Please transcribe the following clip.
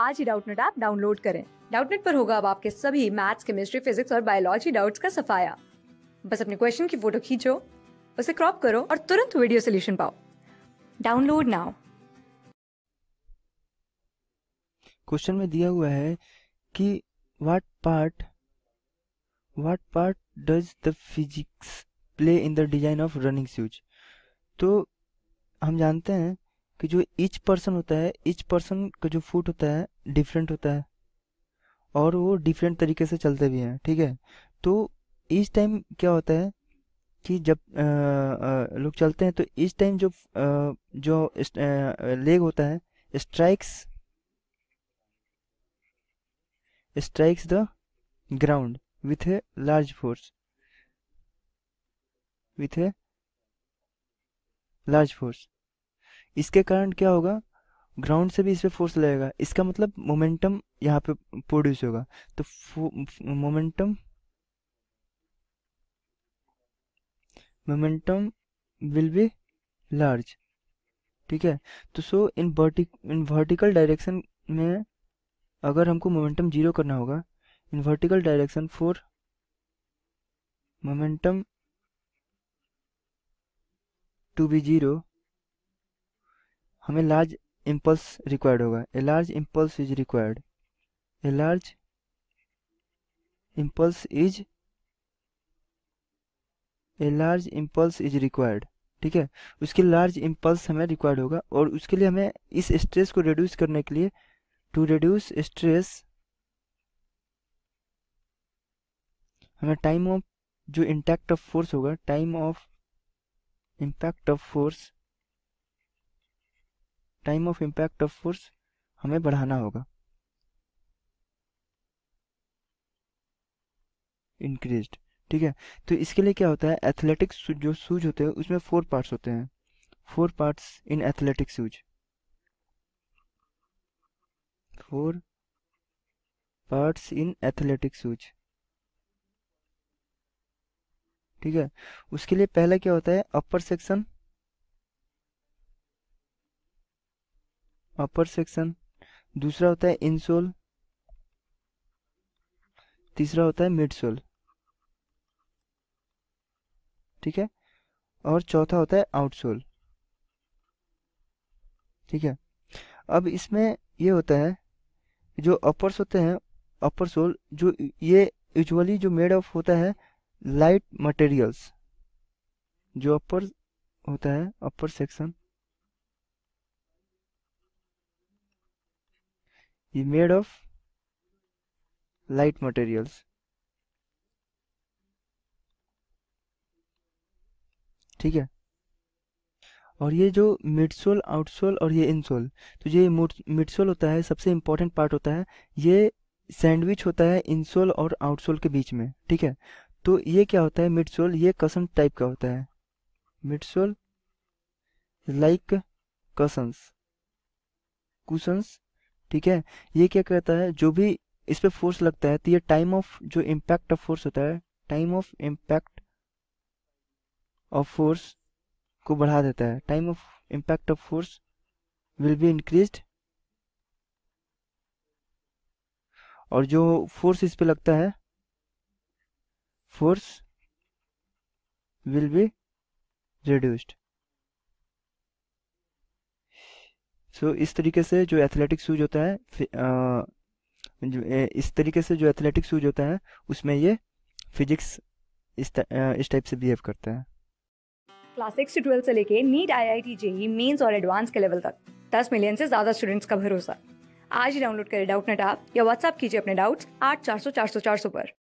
आज ही Doubtnut app download करें डाउटनेट पर होगा अब आपके सभी मैथ्स केमिस्ट्री फिजिक्स और बायोलॉजी डाउट्स का सफाया बस अपने क्वेश्चन की फोटो खींचो उसे क्रॉप करो और तुरंत वीडियो सोल्यूशन पाओ डाउनलोड नाउ क्वेश्चन में दिया हुआ है कि what part what part does the physics play in the design of running shoes तो हम जानते हैं कि जो ईच पर्सन होता है ईच पर्सन का जो फूट होता है डिफरेंट होता है और वो डिफरेंट तरीके से चलते भी हैं ठीक है तो इस टाइम क्या होता है कि जब लोग चलते हैं तो इस टाइम जो आ, जो इस, आ, लेग होता है strikes strikes the ground with a large force with a large force इसके कारण क्या होगा ग्राउंड से भी इस पर फोर्स लगेगा इसका मतलब मोमेंटम यहाँ पे प्रोड्यूस होगा तो momentum momentum will be large ठीक है तो सो इन वर्टिक इन वर्टिकल डायरेक्शन में अगर हमको मोमेंटम जीरो करना होगा in vertical direction for momentum to be zero हमें लार्ज इम्पल्स रिक्वायर्ड होगा a large impulse is required a large impulse is a large impulse is required ठीक है उसके लार्ज इम्पल्स हमें रिक्वायर्ड होगा और उसके लिए हमें इस स्ट्रेस को रिड्यूस करने के लिए टू रिड्यूस स्ट्रेस हमें टाइम ऑफ जो इंटैक्ट ऑफ फोर्स होगा time of impact of force time of impact of force हमें बढ़ाना होगा इंक्रीज ठीक है तो इसके लिए क्या होता है एथलेटिक्स जो सूज होते हैं उसमें फोर पार्ट्स होते हैं four parts in athletics shoes four parts in athletic shoes ठीक है उसके लिए पहला क्या होता है अपर सेक्शन अपर सेक्शन दूसरा होता है इनसोल तीसरा होता है मिड सोल ठीक है और चौथा होता है आउटसोल ठीक है अब इसमें ये होता है जो अपर्स होते हैं अपर सोल जो ये यूजली जो मेड ऑफ होता है लाइट मटेरियल्स जो अपर होता है upper section is made of light materials ठीक है और ये जो मिडसोल आउटसोल और ये इनसोल तो ये मिडसोल होता है सबसे इम्पोर्टेंट पार्ट होता है ये सैंडविच होता है इनसोल और आउटसोल के बीच में ठीक है तो ये क्या होता है मिडसोल ये कसन टाइप का होता है मिडसोल लाइक कसंस कुसंस ठीक है ये क्या कहता है जो भी इस पर फोर्स लगता है तो ये टाइम ऑफ जो इम्पैक्ट ऑफ फोर्स होता है time of impact of force को बढ़ा देता है time of impact of force will be increase और जो फोर्स इस पे लगता है force will be reduced so so, इस तरीके से जो एथलेटिक शूज होता है इस तरीके से जो एथलेटिक शूज होता है उसमें ये फिजिक्स इस टाइप से बिहेव करता है क्लास सिक्स से ट्वेल्थ से लेके NEET I I T JEE mains और एडवांस के लेवल तक दस मिलियन से ज्यादा स्टूडेंट्स का भरोसा आज ही डाउनलोड करें डाउट नेट आप या व्हाट्सअप कीजिए अपने डाउट्स आठ चार सौ चार सौ चार सौ पर